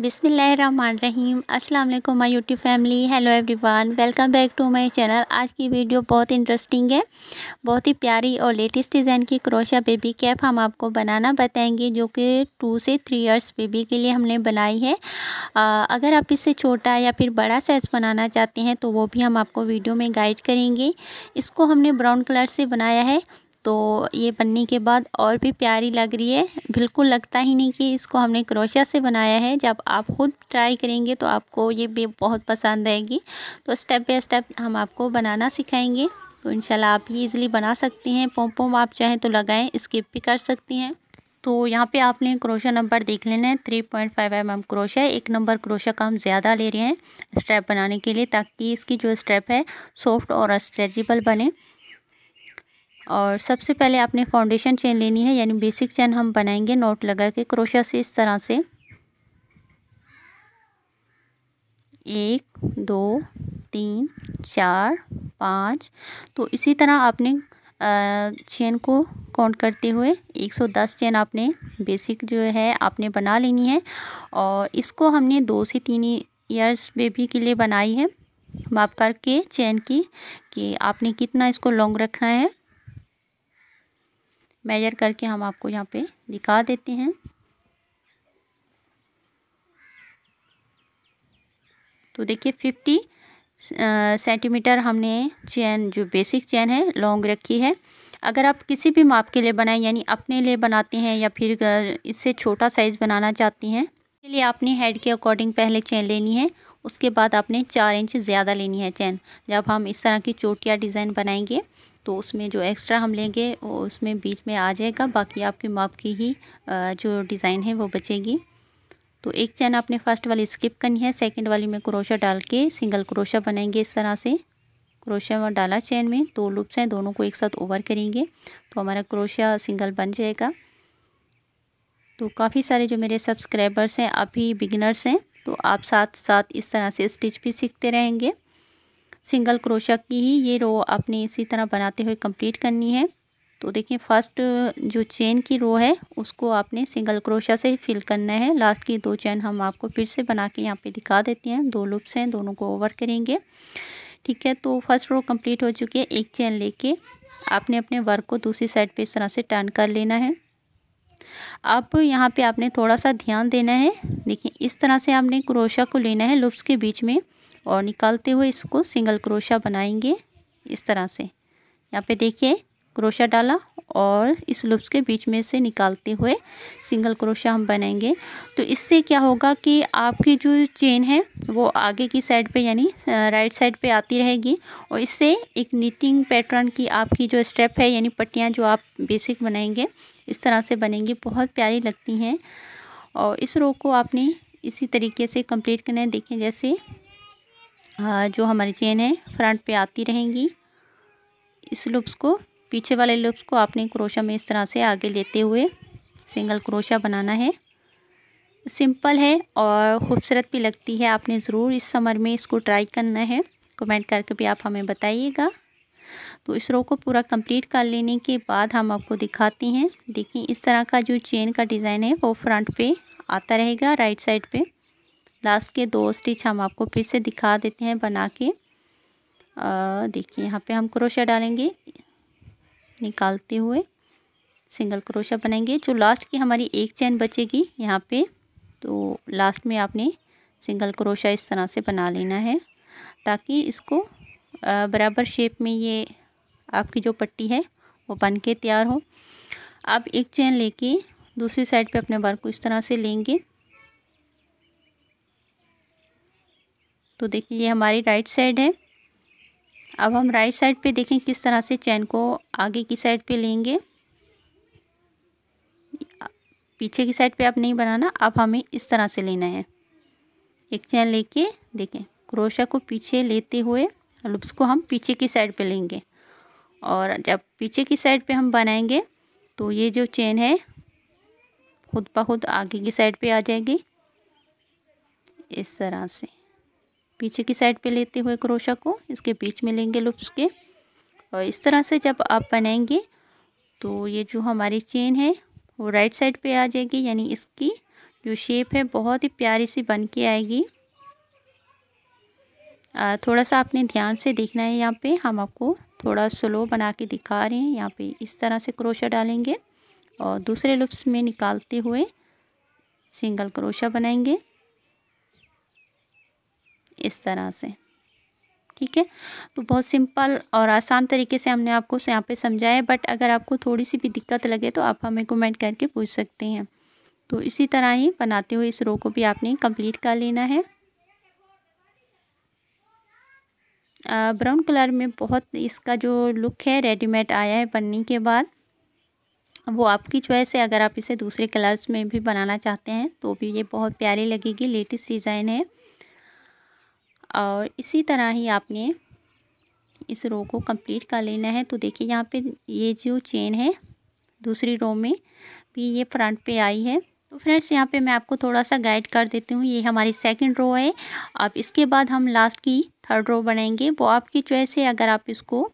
बिसमीम अल्लाम my YouTube family hello everyone welcome back to my channel आज की वीडियो बहुत इंटरेस्टिंग है बहुत ही प्यारी और लेटेस्ट डिज़ाइन की क्रोशा बेबी कैप हम आपको बनाना बताएंगे जो कि टू से थ्री इयर्स बेबी के लिए हमने बनाई है आ, अगर आप इससे छोटा या फिर बड़ा साइज़ बनाना चाहते हैं तो वो भी हम आपको वीडियो में गाइड करेंगे इसको हमने ब्राउन कलर से बनाया है तो ये बनने के बाद और भी प्यारी लग रही है बिल्कुल लगता ही नहीं कि इसको हमने क्रोशिया से बनाया है जब आप खुद ट्राई करेंगे तो आपको ये भी बहुत पसंद आएगी तो स्टेप बाय स्टेप हम आपको बनाना सिखाएंगे तो इंशाल्लाह आप ये इज़िली बना सकती हैं पोम आप चाहें तो लगाएं स्किप भी कर सकती हैं तो यहाँ पे आपने क्रोशा नंबर देख लेना है three point five M M crochet एक नंबर क्रोशा का हम ज़्यादा ले रहे हैं स्ट्रैप बनाने के लिए ताकि इसकी जो स्ट्रैप है सॉफ्ट और स्ट्रेचेबल बने और सबसे पहले आपने फाउंडेशन चेन लेनी है यानी बेसिक चेन हम बनाएंगे नोट लगा के क्रोशा से इस तरह से एक दो तीन चार पाँच तो इसी तरह आपने चेन को काउंट करते हुए 110 चेन आपने बेसिक जो है आपने बना लेनी है और इसको हमने दो से तीन ईयर्स बेबी के लिए बनाई है माप करके चेन की कि आपने कितना इसको लॉन्ग रखना है मेजर करके हम आपको यहाँ पे दिखा देते हैं तो देखिए फिफ्टी सेंटीमीटर हमने चैन जो बेसिक चैन है लॉन्ग रखी है अगर आप किसी भी माप के लिए बनाएं यानी अपने लिए बनाते हैं या फिर इससे छोटा साइज़ बनाना चाहती हैं इसलिए लिए आपने हेड के अकॉर्डिंग पहले चैन लेनी है उसके बाद आपने चार इंच ज़्यादा लेनी है चैन जब हम इस तरह की चोटिया डिज़ाइन बनाएंगे तो उसमें जो एक्स्ट्रा हम लेंगे उसमें बीच में आ जाएगा बाकी आपकी माप की ही जो डिज़ाइन है वो बचेगी तो एक चैन आपने फर्स्ट वाली स्किप करनी है सेकंड वाली में क्रोशा डाल के सिंगल क्रोशा बनाएंगे इस तरह से क्रोशा में डाला चैन में दो लूप्स हैं दोनों को एक साथ ओवर करेंगे तो हमारा क्रोशा सिंगल बन जाएगा तो काफ़ी सारे जो मेरे सब्सक्राइबर्स हैं अभी बिगिनर्स हैं तो आप साथ साथ इस तरह से स्टिच भी सीखते रहेंगे सिंगल क्रोशा की ही ये रो आपने इसी तरह बनाते हुए कंप्लीट करनी है तो देखिए फर्स्ट जो चेन की रो है उसको आपने सिंगल क्रोशा से ही फिल करना है लास्ट की दो चेन हम आपको फिर से बना के यहाँ पे दिखा देते हैं दो लुप्स हैं दोनों को ओवर करेंगे ठीक है तो फर्स्ट रो कंप्लीट हो चुकी है एक चेन लेके आपने अपने वर्क को दूसरी साइड पे इस तरह से टर्न कर लेना है अब यहाँ पे आपने थोड़ा सा ध्यान देना है देखिए इस तरह से आपने क्रोशा को लेना है लुप्स के बीच में और निकालते हुए इसको सिंगल क्रोशा बनाएंगे इस तरह से यहाँ पे देखिए क्रोशा डाला और इस लुप्स के बीच में से निकालते हुए सिंगल क्रोशा हम बनाएंगे तो इससे क्या होगा कि आपकी जो चेन है वो आगे की साइड पे यानी राइट साइड पे आती रहेगी और इससे एक नीटिंग पैटर्न की आपकी जो स्टेप है यानी पट्टियाँ जो आप बेसिक बनाएंगे इस तरह से बनेंगी बहुत प्यारी लगती हैं और इस रो को आपने इसी तरीके से कंप्लीट करना है देखें जैसे जो हमारी चेन है फ्रंट पे आती रहेंगी इस लुप्स को पीछे वाले लुप्स को आपने क्रोशा में इस तरह से आगे लेते हुए सिंगल क्रोशा बनाना है सिंपल है और ख़ूबसूरत भी लगती है आपने ज़रूर इस समर में इसको ट्राई करना है कमेंट करके भी आप हमें बताइएगा तो इस रो को पूरा कंप्लीट कर लेने के बाद हम आपको दिखाते हैं देखिए इस तरह का जो चेन का डिज़ाइन है वो फ्रंट पे आता रहेगा राइट साइड पे लास्ट के दो स्टिच हम आपको फिर से दिखा देते हैं बना के देखिए यहाँ पे हम क्रोशा डालेंगे निकालते हुए सिंगल क्रोशा बनाएंगे जो लास्ट की हमारी एक चेन बचेगी यहाँ पर तो लास्ट में आपने सिंगल क्रोशा इस तरह से बना लेना है ताकि इसको बराबर शेप में ये आपकी जो पट्टी है वो बन के तैयार हो आप एक चैन लेके दूसरी साइड पे अपने बार को इस तरह से लेंगे तो देखिए ये हमारी राइट साइड है अब हम राइट साइड पे देखें किस तरह से चैन को आगे की साइड पे लेंगे पीछे की साइड पे आप नहीं बनाना अब हमें इस तरह से लेना है एक चैन लेके देखें क्रोशा को पीछे लेते हुए लुप्स को हम पीछे की साइड पे लेंगे और जब पीछे की साइड पे हम बनाएंगे तो ये जो चेन है खुद ब खुद आगे की साइड पे आ जाएगी इस तरह से पीछे की साइड पे लेते हुए क्रोशा को इसके बीच में लेंगे लुप्स के और इस तरह से जब आप बनाएंगे तो ये जो हमारी चेन है वो राइट साइड पे आ जाएगी यानी इसकी जो शेप है बहुत ही प्यारी सी बन के आएगी थोड़ा सा आपने ध्यान से देखना है यहाँ पे हम आपको थोड़ा स्लो बना के दिखा रहे हैं यहाँ पे इस तरह से क्रोशा डालेंगे और दूसरे लुप्स में निकालते हुए सिंगल क्रोशा बनाएंगे इस तरह से ठीक है तो बहुत सिंपल और आसान तरीके से हमने आपको यहाँ पे समझाया बट अगर आपको थोड़ी सी भी दिक्कत लगे तो आप हमें कमेंट करके पूछ सकते हैं तो इसी तरह ही बनाते हुए इस रो को भी आपने कंप्लीट कर लेना है ब्राउन कलर में बहुत इसका जो लुक है रेडीमेड आया है बनने के बाद वो आपकी चॉइस है अगर आप इसे दूसरे कलर्स में भी बनाना चाहते हैं तो भी ये बहुत प्यारी लगेगी लेटेस्ट डिज़ाइन है और इसी तरह ही आपने इस रो को कंप्लीट कर लेना है तो देखिए यहाँ पे ये जो चेन है दूसरी रो में भी ये फ्रंट पे आई है तो फ्रेंड्स यहाँ पे मैं आपको थोड़ा सा गाइड कर देती हूँ ये हमारी सेकंड रो है अब इसके बाद हम लास्ट की थर्ड रो बनाएंगे वो आपकी चॉइस है अगर आप इसको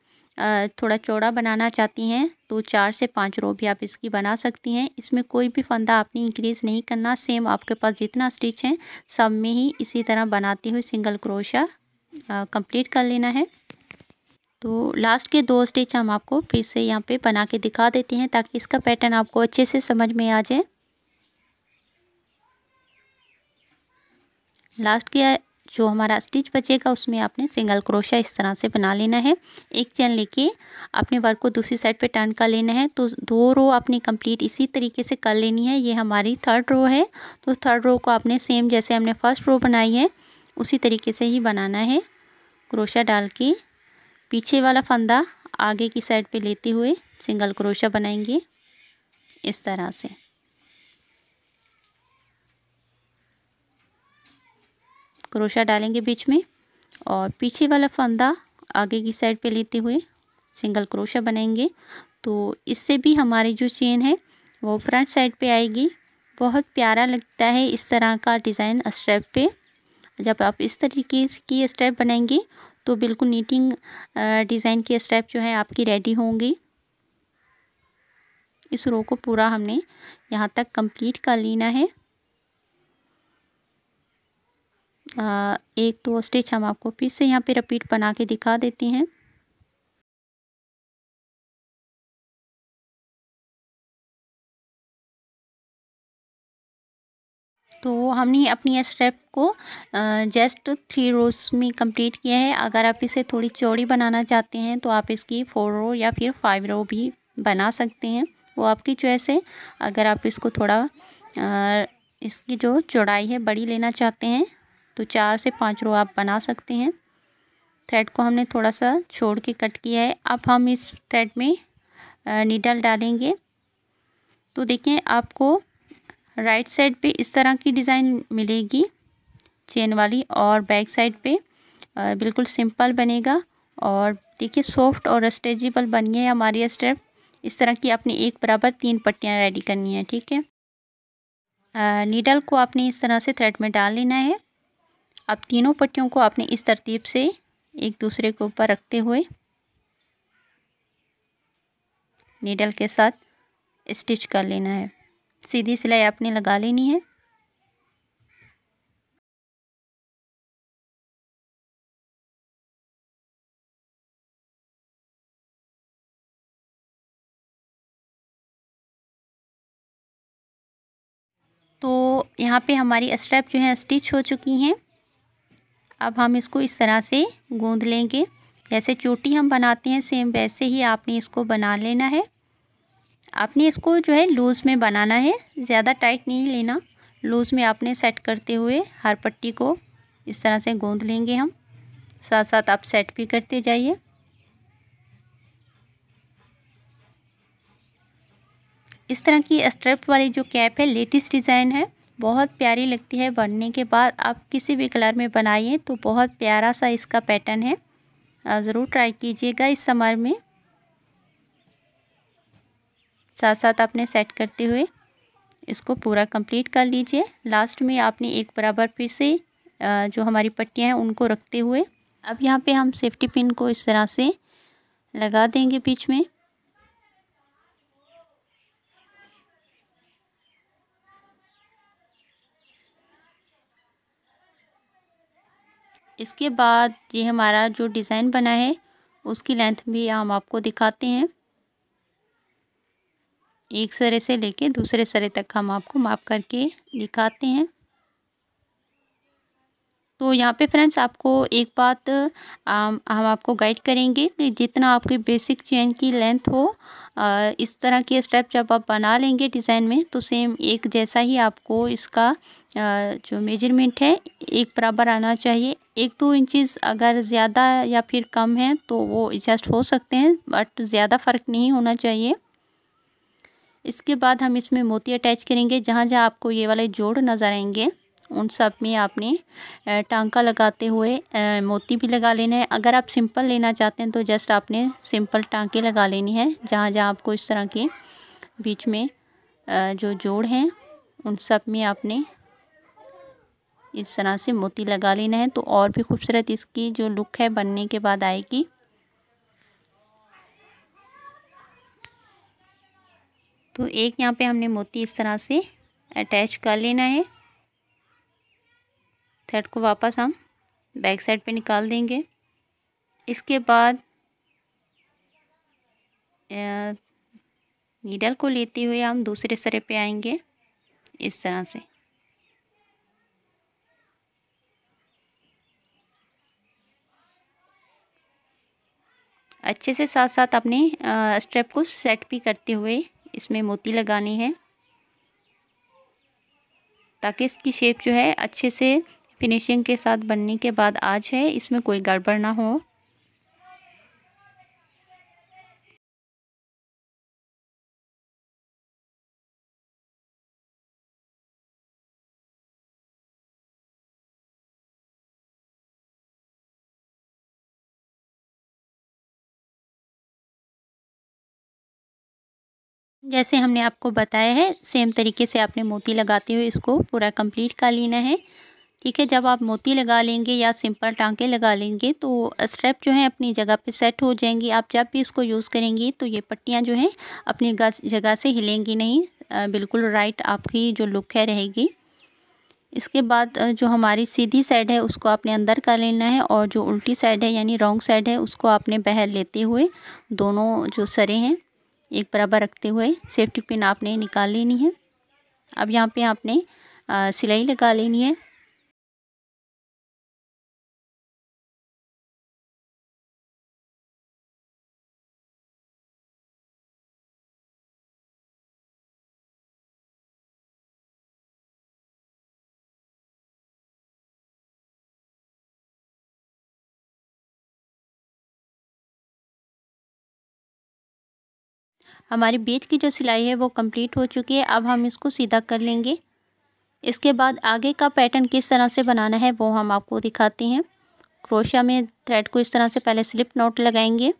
थोड़ा चौड़ा बनाना चाहती हैं तो चार से पाँच रो भी आप इसकी बना सकती हैं इसमें कोई भी फंदा आपने इंक्रीज़ नहीं करना सेम आपके पास जितना स्टिच है सब में ही इसी तरह बनाते हुए सिंगल क्रोशा कंप्लीट कर लेना है तो लास्ट के दो स्टिच हम आपको फिर से यहाँ पे बना के दिखा देते हैं ताकि इसका पैटर्न आपको अच्छे से समझ में आ जाए लास्ट के जो हमारा स्टिच बचेगा उसमें आपने सिंगल क्रोशा इस तरह से बना लेना है एक चैन लेके अपने वर्क को दूसरी साइड पे टर्न कर लेना है तो दो रो आपने कंप्लीट इसी तरीके से कर लेनी है ये हमारी थर्ड रो है तो थर्ड रो को आपने सेम जैसे हमने फर्स्ट रो बनाई है उसी तरीके से ही बनाना है क्रोशा डाल के पीछे वाला फंदा आगे की साइड पर लेते हुए सिंगल क्रोशा बनाएंगे इस तरह से क्रोशा डालेंगे बीच में और पीछे वाला फंदा आगे की साइड पे लेते हुए सिंगल क्रोशा बनाएंगे तो इससे भी हमारी जो चेन है वो फ्रंट साइड पे आएगी बहुत प्यारा लगता है इस तरह का डिज़ाइन स्ट्रैप पे जब आप इस तरीके की स्ट्रैप बनाएंगे तो बिल्कुल नीटिंग डिज़ाइन की स्ट्रैप जो है आपकी रेडी होंगी इस रो को पूरा हमने यहाँ तक कंप्लीट कर लेना है एक दो तो स्टिच हम आपको फिर से यहाँ पे रिपीट बना के दिखा देते हैं तो हमने अपनी स्टेप को जस्ट थ्री रोज में कंप्लीट किया है अगर आप इसे थोड़ी चौड़ी बनाना चाहते हैं तो आप इसकी फोर रो या फिर फाइव रो भी बना सकते हैं वो आपकी चॉइस है अगर आप इसको थोड़ा आ, इसकी जो चौड़ाई है बड़ी लेना चाहते हैं तो चार से पाँच रो आप बना सकते हैं थ्रेड को हमने थोड़ा सा छोड़ के कट किया है अब हम इस थ्रेड में नीडल डालेंगे तो देखिए आपको राइट साइड पे इस तरह की डिज़ाइन मिलेगी चेन वाली और बैक साइड पे बिल्कुल सिंपल बनेगा और देखिए सॉफ्ट और स्ट्रेचेबल बनी है हमारी स्टेप इस तरह की आपने एक बराबर तीन पट्टियाँ रेडी करनी है ठीक है नीडल को आपने इस तरह से थ्रेड में डाल लेना है अब तीनों पट्टियों को आपने इस तरतीब से एक दूसरे के ऊपर रखते हुए नीडल के साथ स्टिच कर लेना है सीधी सिलाई आपने लगा लेनी है तो यहाँ पे हमारी स्ट्रैप जो है स्टिच हो चुकी हैं अब हम इसको इस तरह से गूँध लेंगे जैसे चोटी हम बनाते हैं सेम वैसे ही आपने इसको बना लेना है आपने इसको जो है लूज़ में बनाना है ज़्यादा टाइट नहीं लेना लूज़ में आपने सेट करते हुए हर पट्टी को इस तरह से गूँध लेंगे हम साथ साथ आप सेट भी करते जाइए इस तरह की स्ट्रेप वाली जो कैप है लेटेस्ट डिज़ाइन है बहुत प्यारी लगती है बनने के बाद आप किसी भी कलर में बनाइए तो बहुत प्यारा सा इसका पैटर्न है आप ज़रूर ट्राई कीजिएगा इस समर में साथ साथ आपने सेट करते हुए इसको पूरा कंप्लीट कर लीजिए लास्ट में आपने एक बराबर फिर से जो हमारी पट्टियाँ हैं उनको रखते हुए अब यहाँ पे हम सेफ्टी पिन को इस तरह से लगा देंगे बीच में इसके बाद ये हमारा जो डिज़ाइन बना है उसकी लेंथ भी हम आपको दिखाते हैं एक सरे से लेके दूसरे सरे तक हम आपको माप करके दिखाते हैं तो यहाँ पे फ्रेंड्स आपको एक बात हम आपको गाइड करेंगे कि जितना आपके बेसिक चेन की लेंथ हो इस तरह के स्टेप जब आप बना लेंगे डिज़ाइन में तो सेम एक जैसा ही आपको इसका जो मेजरमेंट है एक बराबर आना चाहिए एक दो इंचेस अगर ज़्यादा या फिर कम है तो वो एडजस्ट हो सकते हैं बट ज़्यादा फ़र्क नहीं होना चाहिए इसके बाद हम इसमें मोती अटैच करेंगे जहाँ जहाँ आपको ये वाले जोड़ नज़र आएंगे उन सब में आपने टांका लगाते हुए मोती भी लगा लेना है अगर आप सिंपल लेना चाहते हैं तो जस्ट आपने सिंपल टांके लगा लेनी है जहाँ जहाँ आपको इस तरह के बीच में जो जोड़ हैं उन सब में आपने इस तरह से मोती लगा लेना है तो और भी खूबसूरत इसकी जो लुक है बनने के बाद आएगी तो एक यहाँ पे हमने मोती इस तरह से अटैच कर लेना है थ्रेड को वापस हम बैक साइड पे निकाल देंगे इसके बाद नीडल को लेते हुए हम दूसरे सरे पे आएंगे इस तरह से अच्छे से साथ साथ अपने स्ट्रेप को सेट भी करते हुए इसमें मोती लगानी है ताकि इसकी शेप जो है अच्छे से फिनिशिंग के साथ बनने के बाद आज है इसमें कोई गड़बड़ ना हो जैसे हमने आपको बताया है सेम तरीके से आपने मोती लगाते हुए इसको पूरा कंप्लीट कर लेना है ठीक है जब आप मोती लगा लेंगे या सिंपल टांके लगा लेंगे तो स्ट्रेप जो है अपनी जगह पे सेट हो जाएंगी आप जब भी इसको यूज़ करेंगी तो ये पट्टियाँ जो हैं अपनी जगह से हिलेंगी नहीं बिल्कुल राइट आपकी जो लुक है रहेगी इसके बाद जो हमारी सीधी साइड है उसको आपने अंदर कर लेना है और जो उल्टी साइड है यानी रॉन्ग साइड है उसको आपने बहर लेते हुए दोनों जो सरे हैं एक बराबर रखते हुए सेफ्टी पिन आपने निकाल लेनी है अब यहाँ पे आपने सिलाई लगा लेनी है हमारी बीच की जो सिलाई है वो कंप्लीट हो चुकी है अब हम इसको सीधा कर लेंगे इसके बाद आगे का पैटर्न किस तरह से बनाना है वो हम आपको दिखाते हैं क्रोशिया में थ्रेड को इस तरह से पहले स्लिप नोट लगाएंगे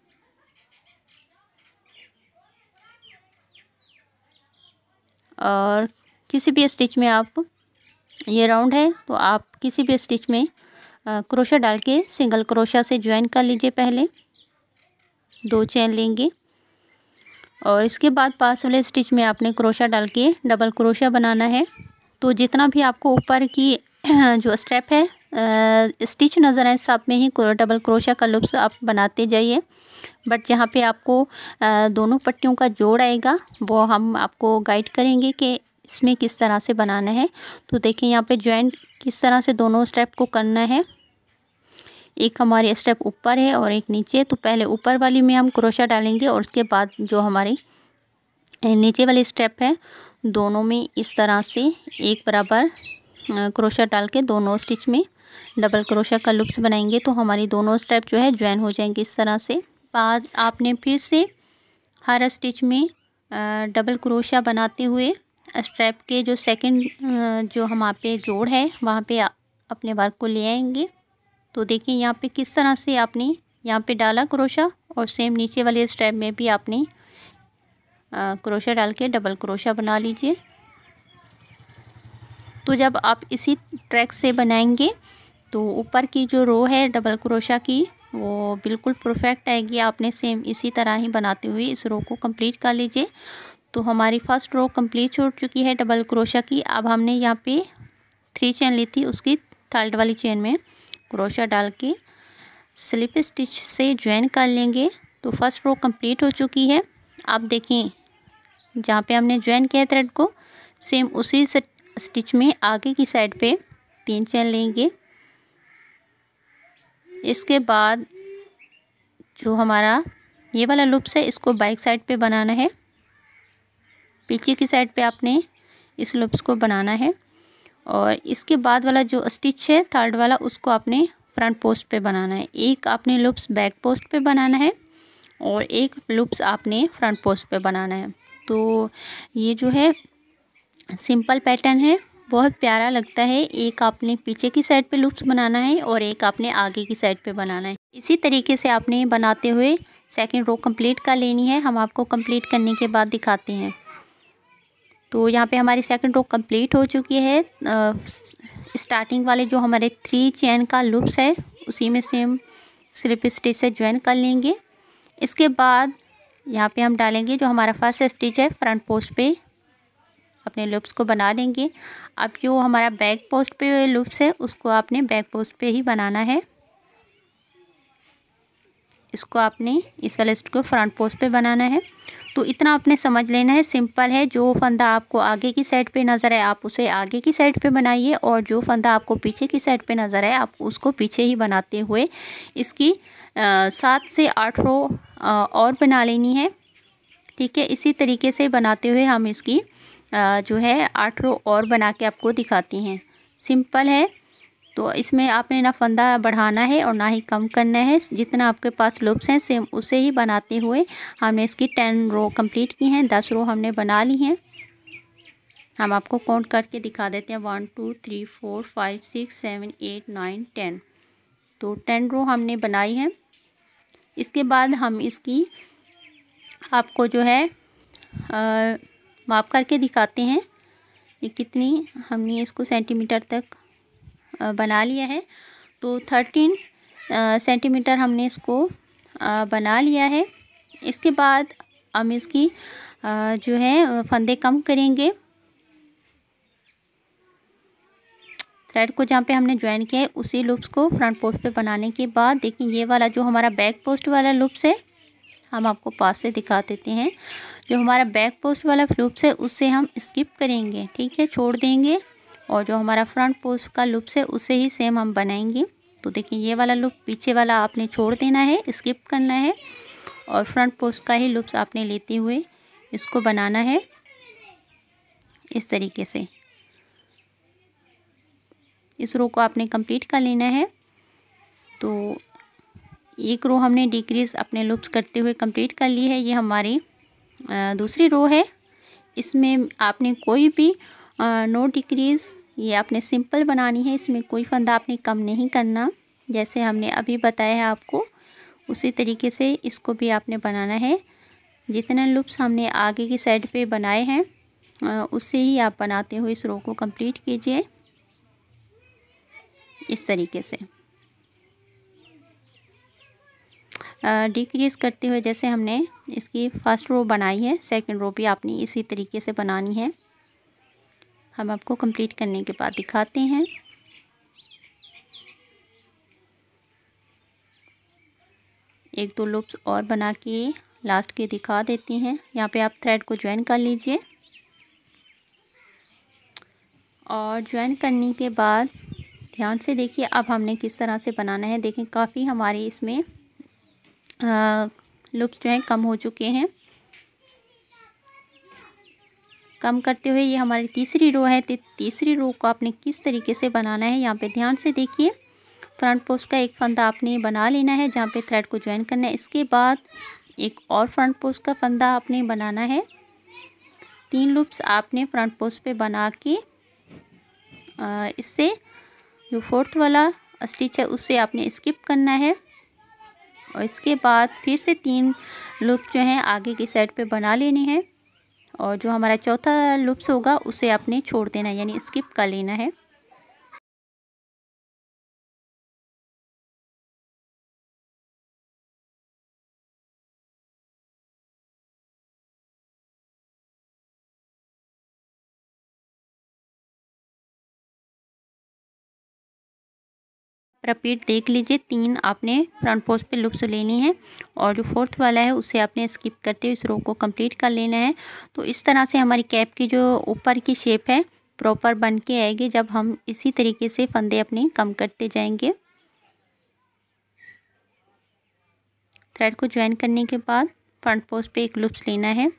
और किसी भी स्टिच में आप ये राउंड है तो आप किसी भी स्टिच में क्रोशा डाल के सिंगल क्रोशा से ज्वाइन कर लीजिए पहले दो चैन लेंगे और इसके बाद पास वाले स्टिच में आपने क्रोशा डाल के डबल क्रोशा बनाना है तो जितना भी आपको ऊपर की जो स्टेप है स्टिच नज़र आए सब में ही डबल क्रोशा का लुप्स आप बनाते जाइए बट जहाँ पे आपको दोनों पट्टियों का जोड़ आएगा वो हम आपको गाइड करेंगे कि इसमें किस तरह से बनाना है तो देखें यहाँ पे ज्वाइंट किस तरह से दोनों स्टेप को करना है एक हमारे स्टेप ऊपर है और एक नीचे तो पहले ऊपर वाली में हम क्रोशा डालेंगे और उसके बाद जो हमारे नीचे वाली स्टेप है दोनों में इस तरह से एक बराबर क्रोशा डाल के दोनों स्टिच में डबल क्रोशा का लुप्स बनाएंगे तो हमारी दोनों स्टेप जो है ज्वाइन हो जाएंगे इस तरह से बाद आपने फिर से हर स्टिच में डबल क्रोशा बनाते हुए स्ट्रैप के जो सेकंड जो हम आप जोड़ है वहाँ पे अपने वर्क को ले आएंगे तो देखिए यहाँ पे किस तरह से आपने यहाँ पे डाला क्रोशा और सेम नीचे वाले स्टेप में भी आपने क्रोशा डाल के डबल क्रोशा बना लीजिए तो जब आप इसी ट्रैक से बनाएंगे तो ऊपर की जो रो है डबल क्रोशा की वो बिल्कुल परफेक्ट आएगी आपने सेम इसी तरह ही बनाते हुए इस रो को कंप्लीट कर लीजिए तो हमारी फर्स्ट रो कंप्लीट हो चुकी है डबल क्रोशा की अब हमने यहाँ पे थ्री चेन ली थी उसकी थर्ड वाली चेन में क्रोशा डाल के स्लिप स्टिच से ज्वाइन कर लेंगे तो फर्स्ट रो कंप्लीट हो चुकी है आप देखें जहाँ पे हमने ज्वाइन किया थ्रेड को सेम उसी स्टिच में आगे की साइड पे तीन चैन लेंगे इसके बाद जो हमारा ये वाला लुप्स है इसको बाइक साइड पे बनाना है पीछे की साइड पे आपने इस लुप्स को बनाना है और इसके बाद वाला जो स्टिच है थर्ड वाला उसको आपने फ्रंट पोस्ट पे बनाना है एक आपने लुप्स बैक पोस्ट पे बनाना है और एक लुप्स आपने फ्रंट पोस्ट पे बनाना है तो ये जो है सिंपल पैटर्न है बहुत प्यारा लगता है एक आपने पीछे की साइड पे लुप्स बनाना है और एक आपने आगे की साइड पे बनाना है इसी तरीके से आपने बनाते हुए सेकेंड रो कंप्लीट कर लेनी है हम आपको कंप्लीट करने के बाद दिखाते हैं तो यहाँ पे हमारी सेकंड रो कंप्लीट हो चुकी है स्टार्टिंग वाले जो हमारे थ्री चैन का लुप्स है उसी में से हम स्लिप स्टिच से ज्वाइन कर लेंगे इसके बाद यहाँ पे हम डालेंगे जो हमारा फर्स्ट स्टिच है फ्रंट पोस्ट पे अपने लुप्स को बना लेंगे अब जो हमारा बैक पोस्ट पे लुप्स है उसको आपने बैक पोस्ट पे ही बनाना है इसको आपने इस वाले स्टिच को फ्रंट पोस्ट पे बनाना है तो इतना आपने समझ लेना है सिंपल है जो फंदा आपको आगे की साइड पे नज़र आए आप उसे आगे की साइड पे बनाइए और जो फंदा आपको पीछे की साइड पे नज़र आए आप उसको पीछे ही बनाते हुए इसकी सात से आठ रो और बना लेनी है ठीक है इसी तरीके से बनाते हुए हम इसकी आ, जो है आठ रो और बना के आपको दिखाती हैं सिंपल है तो इसमें आपने ना फंदा बढ़ाना है और ना ही कम करना है जितना आपके पास लुप्स हैं सेम उसे ही बनाते हुए हमने इसकी टेन रो कंप्लीट की हैं दस रो हमने बना ली हैं हम आपको काउंट करके दिखा देते हैं one two three four five six seven eight nine ten तो टेन रो हमने बनाई है इसके बाद हम इसकी आपको जो है माप करके दिखाते हैं ये कितनी हमने इसको सेंटीमीटर तक बना लिया है तो थर्टीन सेंटीमीटर हमने इसको बना लिया है इसके बाद हम इसकी जो है फंदे कम करेंगे थ्रेड को जहाँ पे हमने ज्वाइन किया है उसी लूप्स को फ्रंट पोस्ट पे बनाने के बाद देखिए ये वाला जो हमारा बैक पोस्ट वाला लूप्स है हम आपको पास से दिखा देते हैं जो हमारा बैक पोस्ट वाला लूप्स है उससे हम स्किप करेंगे ठीक है छोड़ देंगे और जो हमारा फ्रंट पोस्ट का लुप्स है उसे ही सेम हम बनाएंगे तो देखिए ये वाला लुप पीछे वाला आपने छोड़ देना है स्किप करना है और फ्रंट पोस्ट का ही लुप्स आपने लेते हुए इसको बनाना है इस तरीके से इस रो को आपने कंप्लीट कर लेना है तो एक रो हमने डिक्रीज अपने लुप्स करते हुए कंप्लीट कर ली है ये हमारी दूसरी रो है इसमें आपने कोई भी नो डिक्रीज़ ये आपने सिंपल बनानी है इसमें कोई फंदा आपने कम नहीं करना जैसे हमने अभी बताया है आपको उसी तरीके से इसको भी आपने बनाना है जितने लुप्स हमने आगे की साइड पे बनाए हैं उससे ही आप बनाते हुए इस रो को कंप्लीट कीजिए इस तरीके से डिक्रीज़ करते हुए जैसे हमने इसकी फर्स्ट रो बनाई है सेकंड रो भी आपने इसी तरीके से बनानी है हम आपको कंप्लीट करने के बाद दिखाते हैं एक दो लूप्स और बना के लास्ट के दिखा देती हैं यहाँ पे आप थ्रेड को ज्वाइन कर लीजिए और ज्वाइन करने के बाद ध्यान से देखिए अब हमने किस तरह से बनाना है देखें काफ़ी हमारे इसमें लुप्स जो हैं कम हो चुके हैं कम करते हुए ये हमारी तीसरी रो है तो तीसरी रो को आपने किस तरीके से बनाना है यहाँ पे ध्यान से देखिए फ्रंट पोस्ट का एक फंदा आपने बना लेना है जहाँ पे थ्रेड को ज्वाइन करना है इसके बाद एक और फ्रंट पोस्ट का फंदा आपने बनाना है तीन लूप्स आपने फ्रंट पोस्ट पे बना के इससे जो फोर्थ वाला स्टिच है उसे आपने स्किप करना है और इसके बाद फिर से तीन लूप जो हैं आगे की साइड पे बना लेने हैं और जो हमारा चौथा लुप्स होगा उसे आपने छोड़ देना यानी स्किप कर लेना है रिपीट देख लीजिए तीन आपने फ्रंट पोस्ट पे लुप्स लेनी है और जो फोर्थ वाला है उसे आपने स्किप करते हुए इस रो को कंप्लीट कर लेना है तो इस तरह से हमारी कैप की जो ऊपर की शेप है प्रॉपर बन के आएगी जब हम इसी तरीके से फंदे अपने कम करते जाएंगे थ्रेड को ज्वाइन करने के बाद फ्रंट पोस्ट पे एक लुप्स लेना है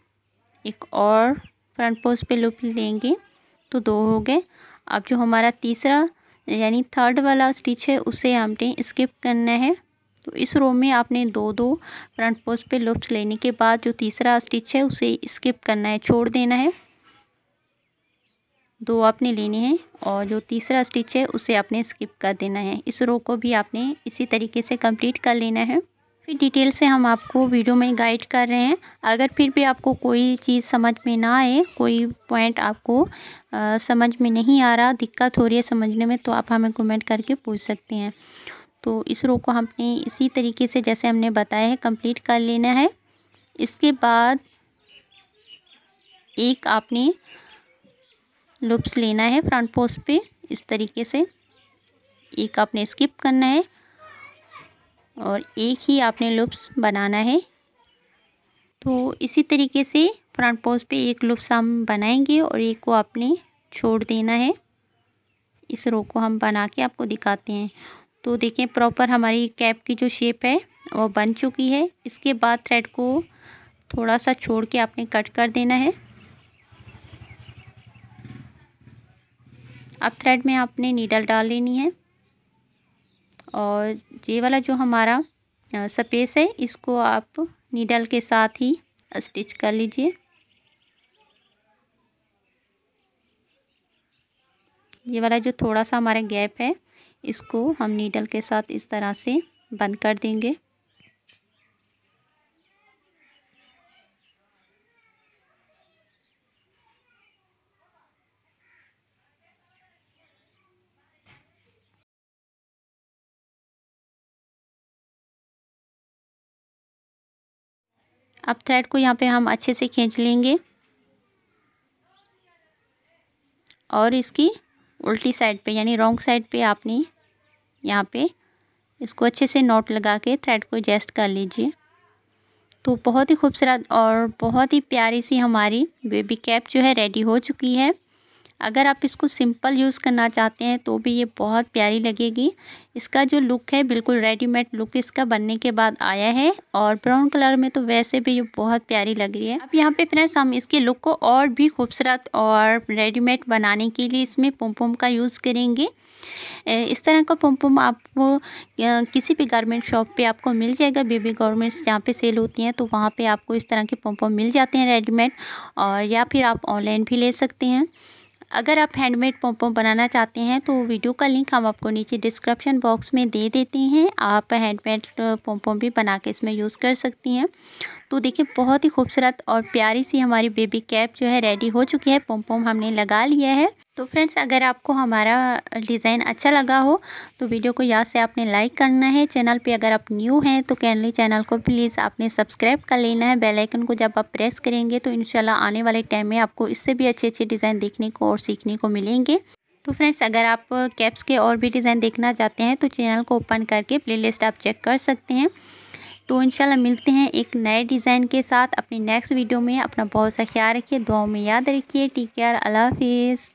एक और फ्रंट पोस्ट पे लुप्स लेंगे तो दो हो गए अब जो हमारा तीसरा यानी थर्ड वाला स्टिच है उसे हमने स्किप करना है तो इस रो में आपने दो दो फ्रंट पोस्ट पे लुप्स लेने के बाद जो तीसरा स्टिच है उसे स्किप करना है छोड़ देना है दो आपने लेने हैं और जो तीसरा स्टिच है उसे आपने स्किप कर देना है इस रो को भी आपने इसी तरीके से कंप्लीट कर लेना है फिर डिटेल से हम आपको वीडियो में गाइड कर रहे हैं अगर फिर भी आपको कोई चीज़ समझ में ना आए कोई पॉइंट आपको आ, समझ में नहीं आ रहा दिक्कत हो रही है समझने में तो आप हमें कमेंट करके पूछ सकते हैं तो इस रो को हमने इसी तरीके से जैसे हमने बताया है कंप्लीट कर लेना है इसके बाद एक आपने लुप्स लेना है फ्रंट पोस्ट पे इस तरीके से एक आपने स्किप करना है और एक ही आपने लुप्स बनाना है तो इसी तरीके से फ्रंट पोस्ट पे एक लुप्स हम बनाएंगे और एक को आपने छोड़ देना है इस रो को हम बना के आपको दिखाते हैं तो देखें प्रॉपर हमारी कैप की जो शेप है वो बन चुकी है इसके बाद थ्रेड को थोड़ा सा छोड़ के आपने कट कर देना है अब थ्रेड में आपने नीडल डाल लेनी है और ये वाला जो हमारा स्पेस है इसको आप नीडल के साथ ही स्टिच कर लीजिए ये वाला जो थोड़ा सा हमारा गैप है इसको हम नीडल के साथ इस तरह से बंद कर देंगे अब थ्रेड को यहाँ पे हम अच्छे से खींच लेंगे और इसकी उल्टी साइड पे यानी रॉन्ग साइड पे आपने यहाँ पे इसको अच्छे से नोट लगा के थ्रेड को एडजस्ट कर लीजिए तो बहुत ही खूबसूरत और बहुत ही प्यारी सी हमारी बेबी कैप जो है रेडी हो चुकी है अगर आप इसको सिंपल यूज़ करना चाहते हैं तो भी ये बहुत प्यारी लगेगी इसका जो लुक है बिल्कुल रेडीमेड लुक इसका बनने के बाद आया है और ब्राउन कलर में तो वैसे भी ये बहुत प्यारी लग रही है अब यहाँ पे फ्रेंड्स हम इसके लुक को और भी खूबसूरत और रेडीमेड बनाने के लिए इसमें पोमपोम का यूज़ करेंगे इस तरह का पम्पम आपको किसी भी गारमेंट शॉप पर आपको मिल जाएगा बेबी गारमेंट्स जहाँ पर सेल होती हैं तो वहाँ पर आपको इस तरह के पम्पम मिल जाते हैं रेडीमेड और या फिर आप ऑनलाइन भी ले सकते हैं अगर आप हैंडमेड पोम बनाना चाहते हैं तो वीडियो का लिंक हम आपको नीचे डिस्क्रिप्शन बॉक्स में दे देते हैं आप हैंडमेड पोम भी बना के इसमें यूज़ कर सकती हैं तो देखिए बहुत ही खूबसूरत और प्यारी सी हमारी बेबी कैप जो है रेडी हो चुकी है पोम हमने लगा लिया है तो फ्रेंड्स अगर आपको हमारा डिज़ाइन अच्छा लगा हो तो वीडियो को याद से आपने लाइक करना है चैनल पे अगर आप न्यू हैं तो कैंडली चैनल को प्लीज़ आपने सब्सक्राइब कर लेना है बेल आइकन को जब आप प्रेस करेंगे तो इंशाल्लाह आने वाले टाइम में आपको इससे भी अच्छे अच्छे डिज़ाइन देखने को और सीखने को मिलेंगे तो फ्रेंड्स अगर आप कैप्स के और भी डिज़ाइन देखना चाहते हैं तो चैनल को ओपन करके लिस्ट आप चेक कर सकते हैं तो इंशाल्लाह मिलते हैं एक नए डिज़ाइन के साथ अपनी नेक्स्ट वीडियो में अपना बहुत सा ख्याल रखिए दुआओं में याद रखिए टी के आर अल्लाह हाफिज़